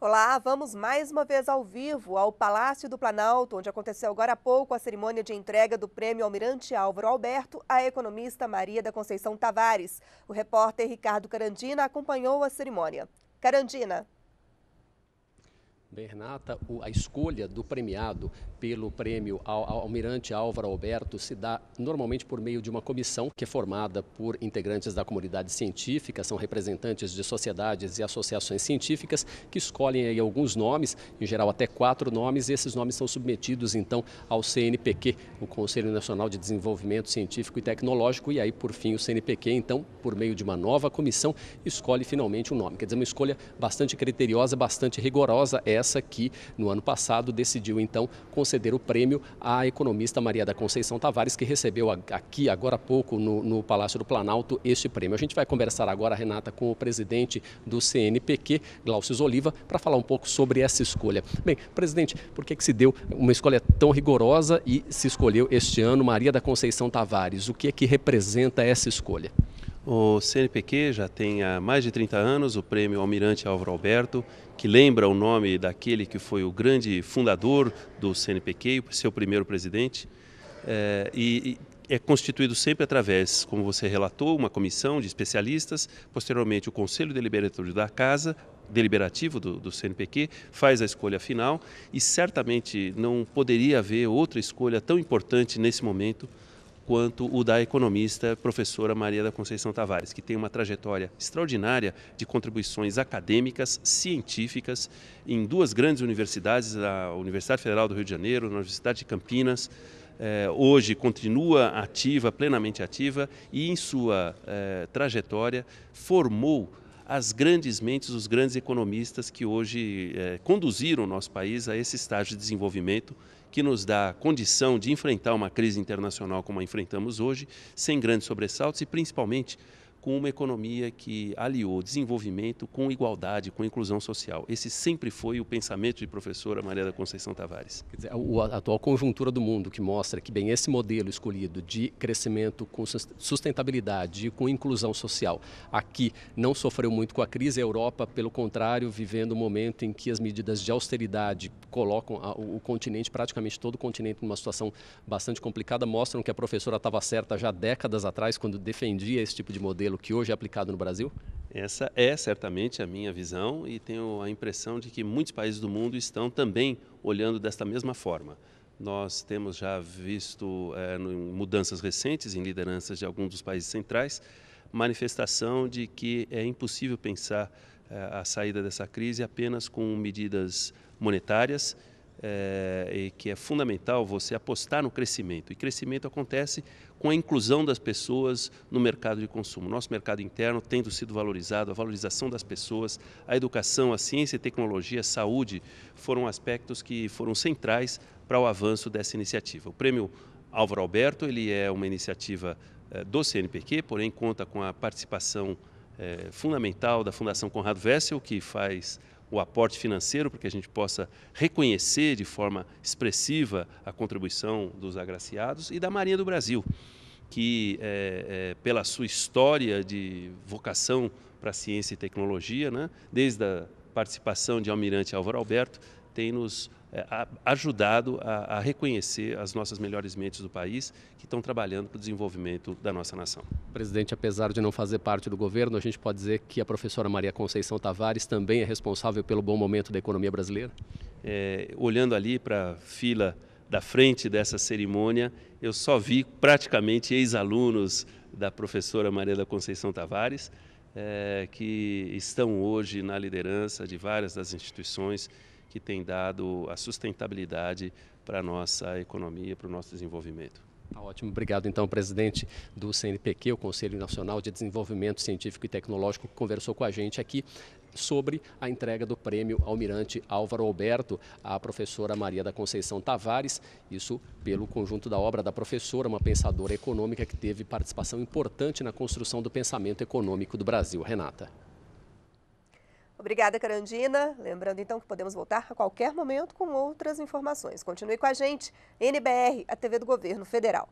Olá, vamos mais uma vez ao vivo ao Palácio do Planalto, onde aconteceu agora há pouco a cerimônia de entrega do prêmio Almirante Álvaro Alberto à economista Maria da Conceição Tavares. O repórter Ricardo Carandina acompanhou a cerimônia. Carandina. Bernata, a escolha do premiado pelo prêmio Almirante Álvaro Alberto se dá normalmente por meio de uma comissão que é formada por integrantes da comunidade científica, são representantes de sociedades e associações científicas que escolhem alguns nomes, em geral até quatro nomes, e esses nomes são submetidos então ao CNPq, o Conselho Nacional de Desenvolvimento Científico e Tecnológico, e aí por fim o CNPq então, por meio de uma nova comissão, escolhe finalmente um nome. Quer dizer, uma escolha bastante criteriosa, bastante rigorosa é essa que, no ano passado, decidiu então conceder o prêmio à economista Maria da Conceição Tavares, que recebeu aqui, agora há pouco, no, no Palácio do Planalto, este prêmio. A gente vai conversar agora, Renata, com o presidente do CNPq, Glaucio Oliva, para falar um pouco sobre essa escolha. Bem, presidente, por que, que se deu uma escolha tão rigorosa e se escolheu este ano Maria da Conceição Tavares? O que é que representa essa escolha? O CNPq já tem há mais de 30 anos o prêmio Almirante Álvaro Alberto que lembra o nome daquele que foi o grande fundador do CNPq, seu primeiro presidente, é, e, e é constituído sempre através, como você relatou, uma comissão de especialistas, posteriormente o Conselho Deliberativo da Casa, deliberativo do, do, CNPq, faz a escolha final e certamente não poderia haver outra escolha tão importante nesse momento quanto o da economista professora Maria da Conceição Tavares, que tem uma trajetória extraordinária de contribuições acadêmicas, científicas, em duas grandes universidades, a Universidade Federal do Rio de Janeiro, a Universidade de Campinas, eh, hoje continua ativa, plenamente ativa, e em sua eh, trajetória formou as grandes mentes, os grandes economistas que hoje é, conduziram o nosso país a esse estágio de desenvolvimento que nos dá condição de enfrentar uma crise internacional como a enfrentamos hoje, sem grandes sobressaltos e principalmente com uma economia que aliou desenvolvimento com igualdade, com inclusão social. Esse sempre foi o pensamento de professora Maria da Conceição Tavares. Quer dizer, a, atual conjuntura do mundo que mostra que bem esse modelo escolhido de crescimento com sustentabilidade e com inclusão social aqui não sofreu muito com a crise, a Europa, pelo contrário, vivendo um momento em que as medidas de austeridade colocam o continente, praticamente todo o continente, numa situação bastante complicada, mostram que a professora estava certa já décadas atrás quando defendia esse tipo de modelo modelo que hoje é aplicado no Brasil? Essa é certamente a minha visão e tenho a impressão de que muitos países do mundo estão também olhando desta mesma forma. Nós temos já visto é, mudanças recentes em lideranças de alguns dos países centrais, manifestação de que é impossível pensar é, a saída dessa crise apenas com medidas monetárias é, e que é fundamental você apostar no crescimento. E crescimento acontece com a inclusão das pessoas no mercado de consumo. Nosso mercado interno tendo sido valorizado, a valorização das pessoas, a educação, a ciência e tecnologia, a saúde foram aspectos que foram centrais para o avanço dessa iniciativa. O prêmio Álvaro Alberto ele é uma iniciativa é, do CNPq, porém conta com a participação é, fundamental da Fundação Conrado Wessel, que faz o aporte financeiro para que a gente possa reconhecer de forma expressiva a contribuição dos agraciados e da Marinha do Brasil, que é, é, pela sua história de vocação para ciência e tecnologia, né, desde a participação de Almirante Álvaro Alberto, tem nos é, ajudado a, a, reconhecer as nossas melhores mentes do país que estão trabalhando para o desenvolvimento da nossa nação. Presidente, apesar de não fazer parte do governo, a gente pode dizer que a professora Maria Conceição Tavares também é responsável pelo bom momento da economia brasileira? É, olhando ali para a fila da frente dessa cerimônia, eu só vi praticamente ex-alunos da professora Maria da Conceição Tavares, é, que estão hoje na liderança de várias das instituições que tem dado a sustentabilidade para a nossa economia, para o nosso desenvolvimento. Tá ótimo, obrigado então, presidente do CNPq, o Conselho Nacional de Desenvolvimento Científico e Tecnológico, que conversou com a gente aqui sobre a entrega do prêmio Almirante Álvaro Alberto à professora Maria da Conceição Tavares, isso pelo conjunto da obra da professora, uma pensadora econômica que teve participação importante na construção do pensamento econômico do Brasil. Renata. Obrigada, Carandina. Lembrando então que podemos voltar a qualquer momento com outras informações. Continue com a gente, NBR, a TV do Governo Federal.